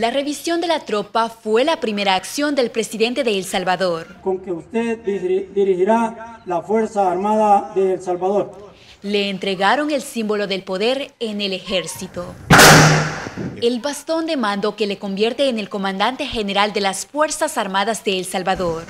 la revisión de la tropa fue la primera acción del presidente de El Salvador. Con que usted dirigirá la Fuerza Armada de El Salvador. Le entregaron el símbolo del poder en el ejército. El bastón de mando que le convierte en el comandante general de las Fuerzas Armadas de El Salvador.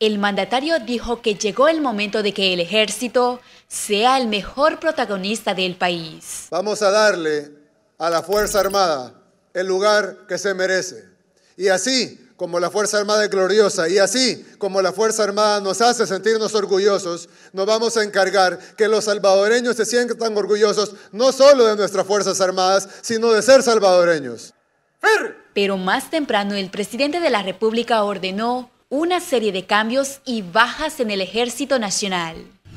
El mandatario dijo que llegó el momento de que el ejército sea el mejor protagonista del país. Vamos a darle a la Fuerza Armada el lugar que se merece. Y así como la Fuerza Armada es gloriosa y así como la Fuerza Armada nos hace sentirnos orgullosos, nos vamos a encargar que los salvadoreños se sientan orgullosos no solo de nuestras Fuerzas Armadas, sino de ser salvadoreños. Pero más temprano el presidente de la República ordenó una serie de cambios y bajas en el Ejército Nacional.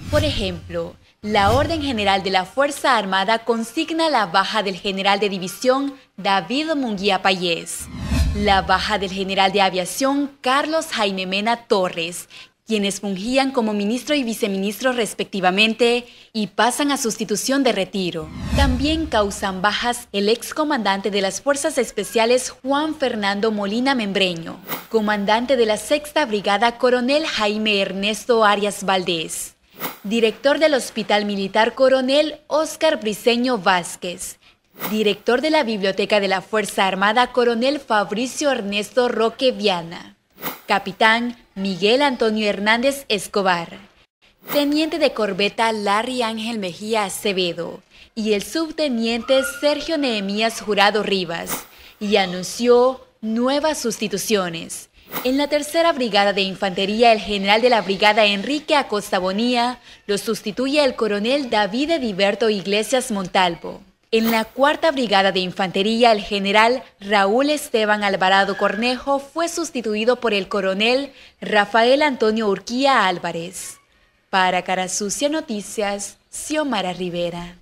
Por ejemplo, la Orden General de la Fuerza Armada consigna la baja del general de división David Munguía Payés, la baja del general de aviación Carlos Jaime Mena Torres, quienes fungían como ministro y viceministro respectivamente y pasan a sustitución de retiro. También causan bajas el excomandante de las Fuerzas Especiales Juan Fernando Molina Membreño, comandante de la Sexta Brigada Coronel Jaime Ernesto Arias Valdés, director del Hospital Militar Coronel Óscar Briceño Vázquez, director de la Biblioteca de la Fuerza Armada Coronel Fabricio Ernesto Roque Viana, capitán Miguel Antonio Hernández Escobar, teniente de corbeta Larry Ángel Mejía Acevedo y el subteniente Sergio Nehemías Jurado Rivas, y anunció nuevas sustituciones. En la tercera brigada de infantería, el general de la brigada Enrique Acosta Bonía lo sustituye el coronel David Ediberto Iglesias Montalvo. En la cuarta brigada de infantería, el general Raúl Esteban Alvarado Cornejo fue sustituido por el coronel Rafael Antonio Urquía Álvarez. Para Carasucia Noticias, Xiomara Rivera.